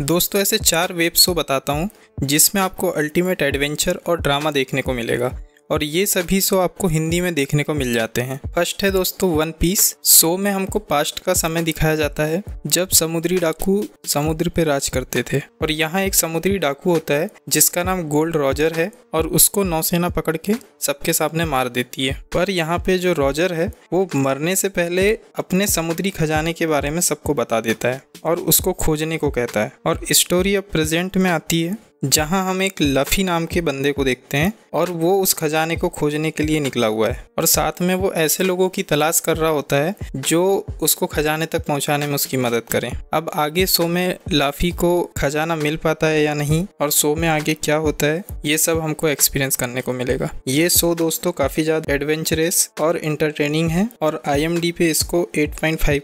दोस्तों ऐसे चार वेब शो बताता हूँ जिसमें आपको अल्टीमेट एडवेंचर और ड्रामा देखने को मिलेगा और ये सभी शो आपको हिंदी में देखने को मिल जाते हैं फर्स्ट है दोस्तों वन पीस शो में हमको पास्ट का समय दिखाया जाता है जब समुद्री डाकू समुद्र पे राज करते थे और यहाँ एक समुद्री डाकू होता है जिसका नाम गोल्ड रॉजर है और उसको नौसेना पकड़ के सबके सामने मार देती है पर यहाँ पे जो रॉजर है वो मरने से पहले अपने समुद्री खजाने के बारे में सबको बता देता है और उसको खोजने को कहता है और स्टोरी अब प्रेजेंट में आती है जहाँ हम एक लफी नाम के बंदे को देखते हैं और वो उस खजाने को खोजने के लिए निकला हुआ है और साथ में वो ऐसे लोगों की तलाश कर रहा होता है जो उसको खजाने तक पहुंचाने में उसकी मदद करें अब आगे शो में लाफी को खजाना मिल पाता है या नहीं और शो में आगे क्या होता है ये सब हमको एक्सपीरियंस करने को मिलेगा ये शो दोस्तों काफ़ी ज़्यादा एडवेंचरस और इंटरटेनिंग है और आई पे इसको एट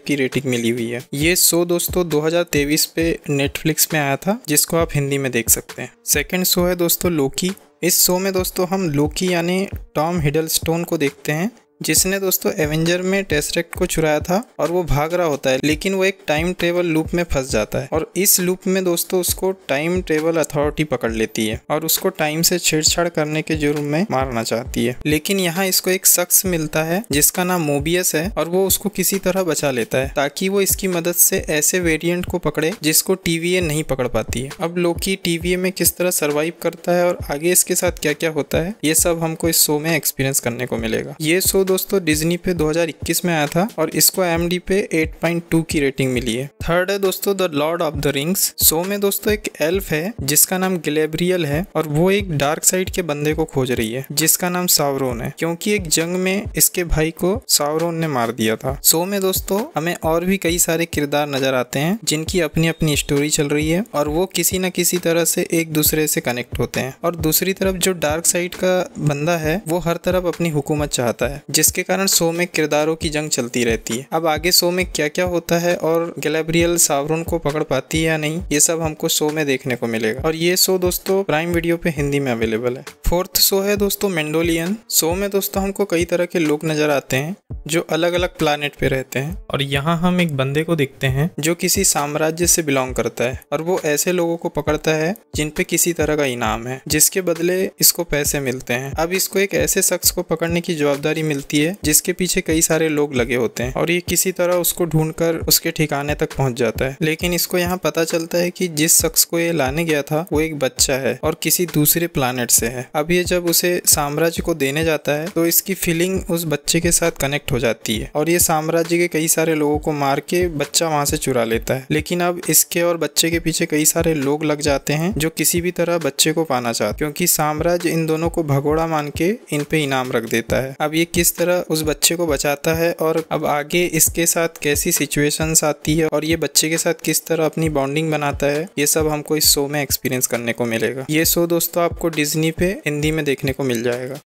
की रेटिंग मिली हुई है ये शो दोस्तों 2023 पे नेटफ्लिक्स में आया था जिसको आप हिंदी में देख सकते हैं सेकेंड शो है दोस्तों लोकी इस शो में दोस्तों हम लोकी यानी टॉम हिडल को देखते हैं जिसने दोस्तों एवेंजर में टेस्ट को चुराया था और वो भाग रहा होता है लेकिन वो एक टाइम ट्रेवल लूप में फंस जाता है और इस लूप में दोस्तों उसको टाइम ट्रेवल अथॉरिटी पकड़ लेती है और उसको टाइम से छेड़छाड़ करने के जुर्म में मारना चाहती है लेकिन यहाँ इसको एक शख्स मिलता है जिसका नाम मोबियस है और वो उसको किसी तरह बचा लेता है ताकि वो इसकी मदद से ऐसे वेरियंट को पकड़े जिसको टीवीए नहीं पकड़ पाती है अब लोकी टीवीए में किस तरह सर्वाइव करता है और आगे इसके साथ क्या क्या होता है ये सब हमको इस शो में एक्सपीरियंस करने को मिलेगा ये शो दोस्तों डिज्नी पे 2021 में आया था और इसको एम पे 8.2 की रेटिंग मिली है थर्ड है दोस्तों the lord of the rings show में दोस्तों एक एल्फ है जिसका नाम गिलेब्रियल है और वो एक डार्क साइड के बंदे को खोज रही है जिसका नाम सावरोन है क्योंकि एक जंग में इसके भाई को सावरोन ने मार दिया था शो में दोस्तों हमें और भी कई सारे किरदार नजर आते हैं जिनकी अपनी अपनी स्टोरी चल रही है और वो किसी न किसी तरह से एक दूसरे से कनेक्ट होते हैं और दूसरी तरफ जो डार्क साइड का बंदा है वो हर तरफ अपनी हुकूमत चाहता है जिसके कारण शो में किरदारों की जंग चलती रहती है अब आगे शो में क्या क्या होता है और गलेब्रियल सावरुन को पकड़ पाती है या नहीं ये सब हमको शो में देखने को मिलेगा और ये शो दोस्तों प्राइम वीडियो पे हिंदी में अवेलेबल है फोर्थ शो है दोस्तों मेंडोलियन शो में दोस्तों हमको कई तरह के लोग नजर आते हैं जो अलग अलग प्लानट पे रहते हैं और यहाँ हम एक बंदे को देखते हैं जो किसी साम्राज्य से बिलोंग करता है और वो ऐसे लोगों को पकड़ता है जिनपे किसी तरह का इनाम है जिसके बदले इसको पैसे मिलते हैं अब इसको एक ऐसे शख्स को पकड़ने की जवाबदारी मिलती चलती है जिसके पीछे कई सारे लोग लगे होते हैं और ये किसी तरह उसको ढूंढकर उसके ठिकाने तक पहुंच जाता है लेकिन इसको यहाँ पता चलता है कि जिस शख्स को ये लाने गया था वो एक बच्चा है और किसी दूसरे प्लानट से है अब ये जब उसे साम्राज्य को देने जाता है तो इसकी फीलिंग उस बच्चे के साथ कनेक्ट हो जाती है और ये साम्राज्य के कई सारे लोगों को मार के बच्चा वहां से चुरा लेता है लेकिन अब इसके और बच्चे के पीछे कई सारे लोग लग जाते हैं जो किसी भी तरह बच्चे को पाना चाहते क्योंकि साम्राज्य इन दोनों को भगोड़ा मान के इन पे इनाम रख देता है अब ये किस तरह उस बच्चे को बचाता है और अब आगे इसके साथ कैसी सिचुएशंस आती है और ये बच्चे के साथ किस तरह अपनी बॉन्डिंग बनाता है ये सब हमको इस शो में एक्सपीरियंस करने को मिलेगा ये शो दोस्तों आपको डिज्नी पे हिंदी में देखने को मिल जाएगा